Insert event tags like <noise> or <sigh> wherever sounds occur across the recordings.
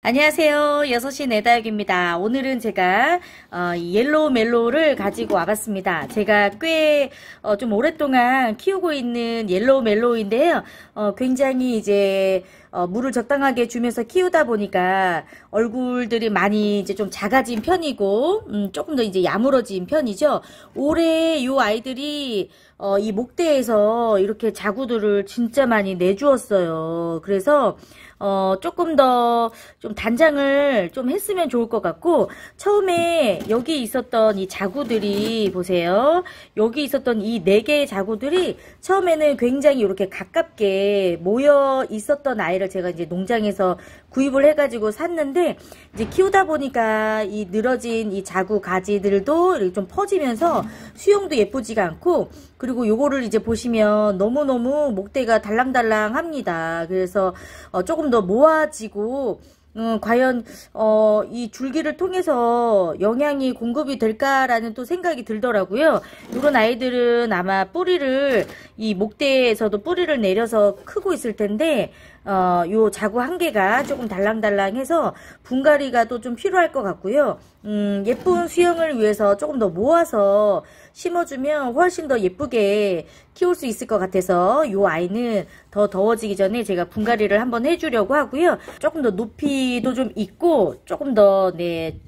안녕하세요. 6시 내다육입니다. 오늘은 제가 어, 옐로우 멜로우를 가지고 와봤습니다. 제가 꽤좀 어, 오랫동안 키우고 있는 옐로우 멜로우인데요. 어, 굉장히 이제 어, 물을 적당하게 주면서 키우다 보니까 얼굴들이 많이 이제 좀 작아진 편이고 음, 조금 더 이제 야물어진 편이죠. 올해 이 아이들이 어, 이 목대에서 이렇게 자구들을 진짜 많이 내주었어요. 그래서 어, 조금 더 좀 단장을 좀 했으면 좋을 것 같고 처음에 여기 있었던 이 자구들이 보세요. 여기 있었던 이 네 개의 자구들이 처음에는 굉장히 이렇게 가깝게 모여 있었던 아이 아이를 제가 이제 농장에서 구입을 해가지고 샀는데 이제 키우다 보니까 이 늘어진 이 자구 가지들도 좀 퍼지면서 수용도 예쁘지가 않고 그리고 요거를 이제 보시면 너무너무 목대가 달랑달랑합니다. 그래서 어 조금 더 모아지고 음, 과연 어, 이 줄기를 통해서 영양이 공급이 될까라는 또 생각이 들더라고요. 이런 아이들은 아마 뿌리를 이 목대에서도 뿌리를 내려서 크고 있을 텐데 어, 요 자구 한 개가 조금 달랑달랑해서 분갈이가 또 좀 필요할 것 같고요. 음, 예쁜 수영을 위해서 조금 더 모아서 심어주면 훨씬 더 예쁘게 키울 수 있을 것 같아서 요 아이는 더 더워지기 전에 제가 분갈이를 한번 해주려고 하고요. 조금 더 높이도 좀 있고 조금 더 네,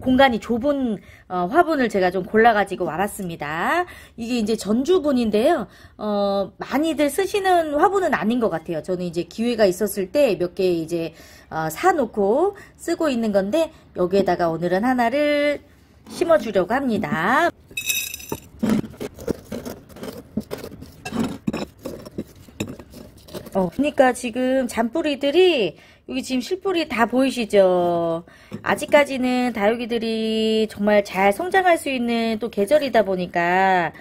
공간이 좁은 어, 화분을 제가 좀 골라가지고 와봤습니다. 이게 이제 전주분인데요. 어, 많이들 쓰시는 화분은 아닌 것 같아요. 저는 이제 기회가 있었을 때 몇 개 이제 어, 사놓고 쓰고 있는 건데 여기에다가 오늘은 하나를 심어주려고 합니다. 어, 그러니까 지금 잔뿌리들이 여기 지금 실뿌리 다 보이시죠? 아직까지는 다육이들이 정말 잘 성장할 수 있는 또 계절이다 보니까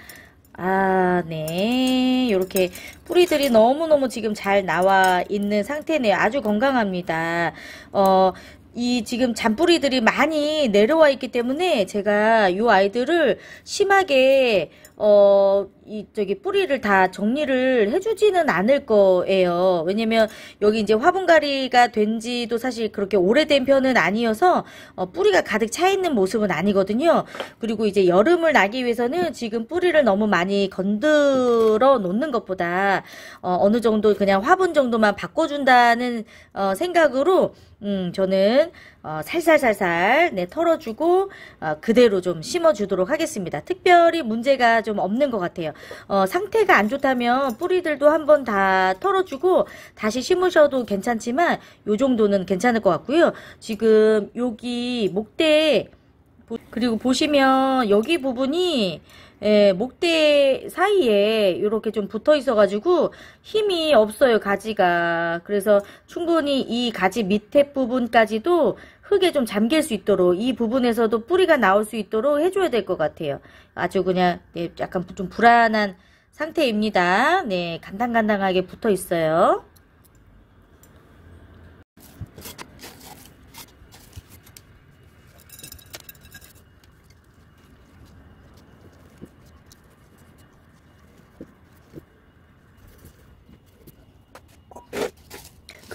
아, 네. 이렇게 뿌리들이 너무너무 지금 잘 나와 있는 상태네요. 아주 건강합니다. 어, 이 지금 잔뿌리들이 많이 내려와 있기 때문에 제가 이 아이들을 심하게 어, 이, 저기, 뿌리를 다 정리를 해주지는 않을 거예요. 왜냐면, 여기 이제 화분갈이가 된 지도 사실 그렇게 오래된 편은 아니어서, 어, 뿌리가 가득 차있는 모습은 아니거든요. 그리고 이제 여름을 나기 위해서는 지금 뿌리를 너무 많이 건드려 놓는 것보다, 어, 어느 정도 그냥 화분 정도만 바꿔준다는, 어, 생각으로, 음, 저는, 어, 살살살살, 네, 털어주고, 어, 그대로 좀 심어주도록 하겠습니다. 특별히 문제가 좀 없는 것 같아요. 어, 상태가 안 좋다면 뿌리들도 한번 다 털어주고 다시 심으셔도 괜찮지만 요 정도는 괜찮을 것 같고요. 지금 여기 목대 그리고 보시면 여기 부분이 예, 목대 사이에 이렇게 좀 붙어 있어가지고 힘이 없어요 가지가 그래서 충분히 이 가지 밑에 부분까지도 흙에 좀 잠길 수 있도록 이 부분에서도 뿌리가 나올 수 있도록 해줘야 될 것 같아요. 아주 그냥 네, 약간 좀 불안한 상태입니다. 네, 간당간당하게 붙어 있어요.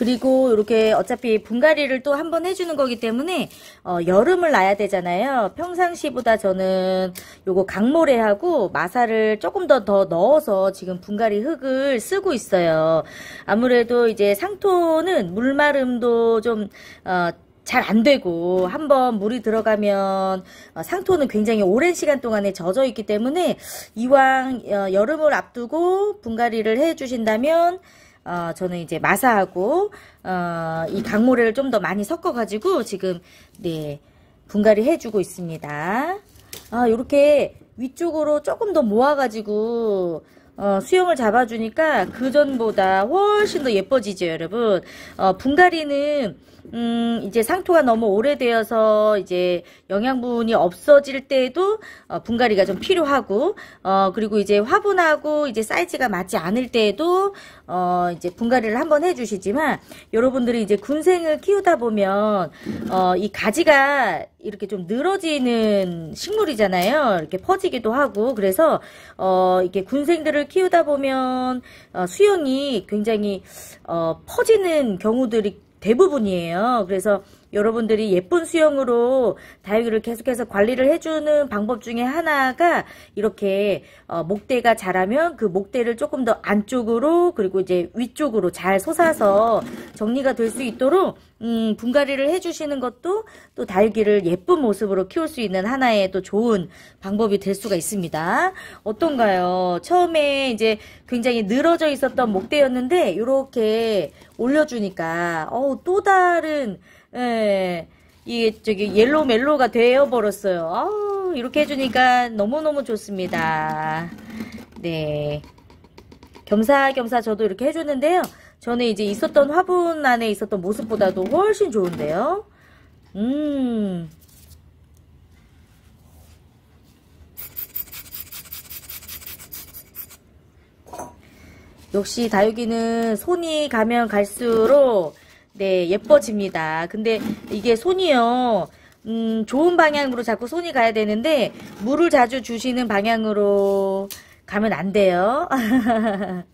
그리고 이렇게 어차피 분갈이를 또 한 번 해주는 거기 때문에 어, 여름을 놔야 되잖아요. 평상시보다 저는 요거 강모래하고 마사를 조금 더 더 넣어서 지금 분갈이 흙을 쓰고 있어요. 아무래도 이제 상토는 물마름도 좀 어, 잘 안 되고 한번 물이 들어가면 어, 상토는 굉장히 오랜 시간 동안에 젖어 있기 때문에 이왕 어, 여름을 앞두고 분갈이를 해 주신다면 어, 저는 이제 마사하고 어, 이 강모래를 좀 더 많이 섞어가지고 지금 네 분갈이 해주고 있습니다. 아, 이렇게 위쪽으로 조금 더 모아가지고 어, 수영을 잡아주니까 그전보다 훨씬 더 예뻐지죠 여러분 어, 분갈이는 음, 이제 상토가 너무 오래되어서 이제 영양분이 없어질 때에도 어, 분갈이가 좀 필요하고 어, 그리고 이제 화분하고 이제 사이즈가 맞지 않을 때에도 어, 이제 분갈이를 한번 해주시지만 여러분들이 이제 군생을 키우다 보면 어, 이 가지가 이렇게 좀 늘어지는 식물이잖아요. 이렇게 퍼지기도 하고 그래서 어이게 군생들을 키우다 보면 어 수영이 굉장히 어 퍼지는 경우들이 대부분이에요. 그래서 여러분들이 예쁜 수영으로 다육이를 계속해서 관리를 해주는 방법 중에 하나가 이렇게 어, 목대가 자라면 그 목대를 조금 더 안쪽으로 그리고 이제 위쪽으로 잘 솟아서 정리가 될 수 있도록 음, 분갈이를 해주시는 것도 또 다육이를 예쁜 모습으로 키울 수 있는 하나의 또 좋은 방법이 될 수가 있습니다. 어떤가요? 처음에 이제 굉장히 늘어져 있었던 목대였는데 이렇게 올려주니까 어또 다른 예, 이게 저기 옐로우 멜로가 되어버렸어요. 아, 이렇게 해주니까 너무너무 좋습니다. 네. 겸사겸사 저도 이렇게 해줬는데요. 저는 이제 있었던 화분 안에 있었던 모습보다도 훨씬 좋은데요. 음. 역시 다육이는 손이 가면 갈수록 네, 예뻐집니다. 근데 이게 손이요. 음, 좋은 방향으로 자꾸 손이 가야 되는데 물을 자주 주시는 방향으로 가면 안 돼요. <laughs>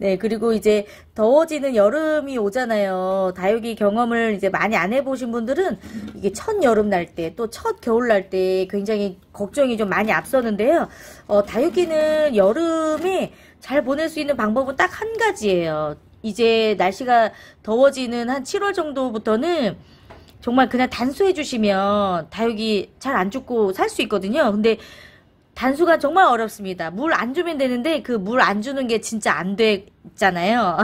네, 그리고 이제 더워지는 여름이 오잖아요. 다육이 경험을 이제 많이 안 해보신 분들은 이게 첫 여름 날 때, 또 첫 겨울 날 때 굉장히 걱정이 좀 많이 앞서는데요. 어, 다육이는 여름에 잘 보낼 수 있는 방법은 딱 한 가지예요. 이제 날씨가 더워지는 한 7월 정도부터는 정말 그냥 단수해 주시면 다육이 잘 안 죽고 살 수 있거든요. 근데 단수가 정말 어렵습니다. 물 안 주면 되는데 그 물 안 주는 게 진짜 안 되잖아요.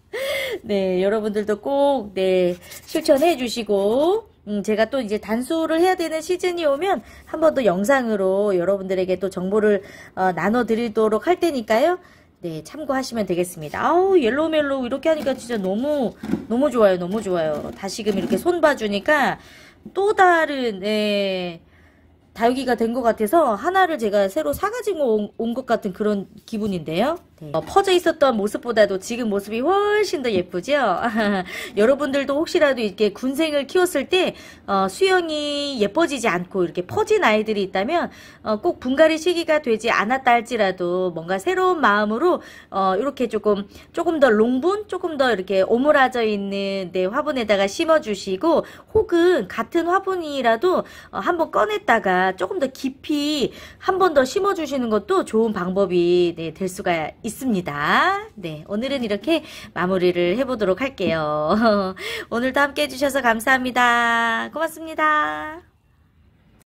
<laughs> 네, 여러분들도 꼭, 네, 실천해 주시고, 음, 제가 또 이제 단수를 해야 되는 시즌이 오면 한 번 더 영상으로 여러분들에게 또 정보를 어, 나눠 드리도록 할 테니까요. 네, 참고하시면 되겠습니다. 아우, 옐로우 멜로우 이렇게 하니까 진짜 너무 너무 좋아요. 너무 좋아요. 다시금 이렇게 손 봐주니까 또 다른 네, 다육이가 된 것 같아서 하나를 제가 새로 사가지고 온 것 같은 그런 기분인데요. 네. 어, 퍼져 있었던 모습보다도 지금 모습이 훨씬 더 예쁘죠? <laughs> 여러분들도 혹시라도 이렇게 군생을 키웠을 때 어, 수영이 예뻐지지 않고 이렇게 퍼진 아이들이 있다면 어, 꼭 분갈이 시기가 되지 않았다 할지라도 뭔가 새로운 마음으로 어, 이렇게 조금 조금 더 롱분, 조금 더 이렇게 오므라져 있는 내 화분에다가 심어주시고 혹은 같은 화분이라도 어, 한번 꺼냈다가 조금 더 깊이 한번 더 심어주시는 것도 좋은 방법이 네, 될 수가 있습니다. 네, 오늘은 이렇게 마무리를 해보도록 할게요. <laughs> 오늘도 함께 해주셔서 감사합니다. 고맙습니다.